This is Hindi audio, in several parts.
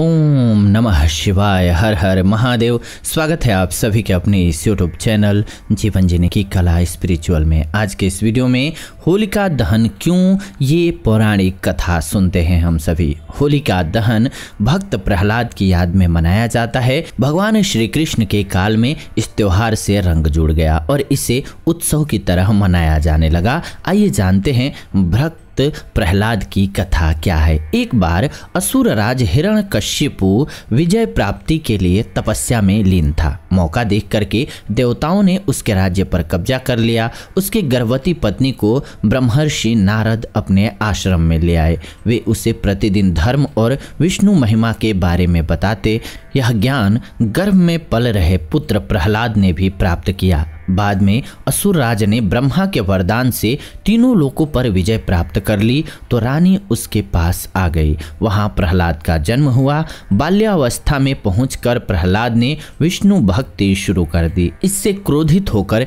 ओम नमः शिवाय हर हर महादेव स्वागत है आप सभी के अपने इस यूट्यूब चैनल जीवन जीने की कला स्पिरिचुअल में आज के इस वीडियो में होलिका दहन क्यों ये पौराणिक कथा सुनते हैं हम सभी होलिका दहन भक्त प्रहलाद की याद में मनाया जाता है भगवान श्री कृष्ण के काल में इस त्योहार से रंग जुड़ गया और इसे उत्सव की तरह मनाया जाने लगा आइए जानते हैं भक्त प्रहलाद की कथा क्या है एक बार असुर राज हिरण कश्यपु विजय प्राप्ति के लिए तपस्या में लीन था मौका देख करके देवताओं ने उसके राज्य पर कब्जा कर लिया उसकी गर्भवती पत्नी को ब्रह्मर्षि नारद अपने आश्रम में ले आए वे उसे प्रतिदिन धर्म और विष्णु महिमा के बारे में बताते यह ज्ञान गर्भ में पल रहे पुत्र प्रहलाद ने भी प्राप्त किया बाद में असुरराज ने ब्रह्मा के वरदान से तीनों लोकों पर विजय प्राप्त कर ली तो रानी उसके पास आ गई वहां प्रहलाद का जन्म हुआ बाल्यावस्था में पहुंचकर प्रहलाद ने विष्णु भक्ति शुरू कर दी इससे क्रोधित होकर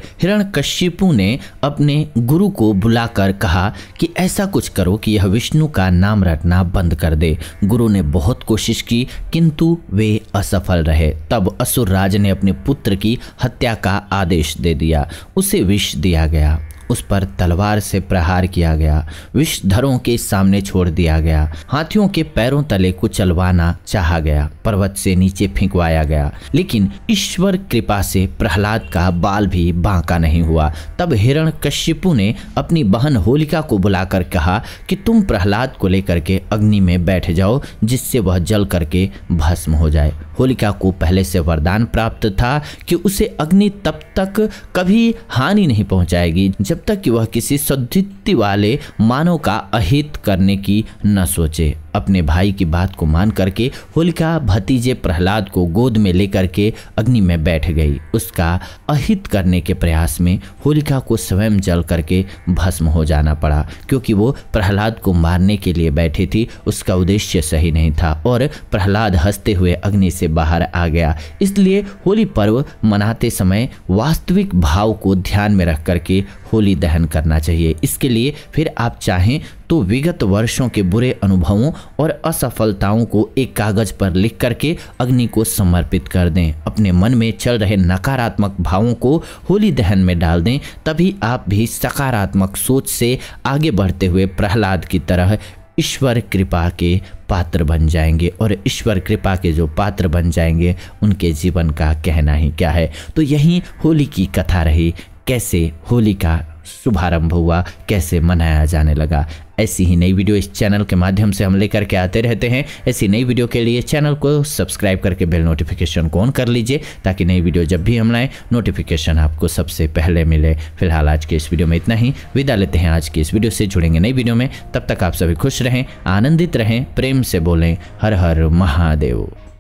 कश्यपु ने अपने गुरु को बुलाकर कहा कि ऐसा कुछ करो कि यह विष्णु का नाम रटना बंद कर दे गुरु ने बहुत कोशिश की किंतु वे असफल रहे तब असुरराज ने अपने पुत्र की हत्या का आदेश दे दिया उसे विष दिया गया उस पर तलवार से प्रहार किया गया विषधरों के सामने छोड़ दिया गया हाथियों के पैरों तले को चलवाना चाहा गया पर्वत से नीचे फेंकवाया गया लेकिन ईश्वर कृपा से प्रहलाद का बाल भी बांका नहीं हुआ तब हिरण कश्यपु ने अपनी बहन होलिका को बुलाकर कहा कि तुम प्रहलाद को लेकर के अग्नि में बैठ जाओ जिससे वह जल करके भस्म हो जाए होलिका को पहले से वरदान प्राप्त था कि उसे अग्नि तब तक कभी हानि नहीं पहुंचाएगी जब तक कि वह किसी सदित्ति वाले मानव का अहित करने की न सोचे अपने भाई की बात को मान करके होलिका भतीजे प्रहलाद को गोद में लेकर के अग्नि में बैठ गई उसका अहित करने के प्रयास में होलिका को स्वयं जल करके भस्म हो जाना पड़ा क्योंकि वो प्रहलाद को मारने के लिए बैठी थी उसका उद्देश्य सही नहीं था और प्रहलाद हंसते हुए अग्नि से बाहर आ गया इसलिए होली पर्व मनाते समय वास्तविक भाव को ध्यान में रख करके होली दहन करना चाहिए इसके लिए फिर आप चाहें तो विगत वर्षों के बुरे अनुभवों और असफलताओं को एक कागज पर लिख करके अग्नि को समर्पित कर दें अपने मन में चल रहे नकारात्मक भावों को होली दहन में डाल दें तभी आप भी सकारात्मक सोच से आगे बढ़ते हुए प्रहलाद की तरह ईश्वर कृपा के पात्र बन जाएंगे और ईश्वर कृपा के जो पात्र बन जाएंगे उनके जीवन का कहना ही क्या है तो यही होली की कथा रही कैसे होली का शुभारंभ हुआ कैसे मनाया जाने लगा ऐसी ही नई वीडियो इस चैनल के माध्यम से हम लेकर के आते रहते हैं ऐसी नई वीडियो के लिए चैनल को सब्सक्राइब करके बेल नोटिफिकेशन को ऑन कर लीजिए ताकि नई वीडियो जब भी हम लाएँ नोटिफिकेशन आपको सबसे पहले मिले फिलहाल आज के इस वीडियो में इतना ही विदा लेते हैं आज की इस वीडियो से जुड़ेंगे नई वीडियो में तब तक आप सभी खुश रहें आनंदित रहें प्रेम से बोलें हर हर महादेव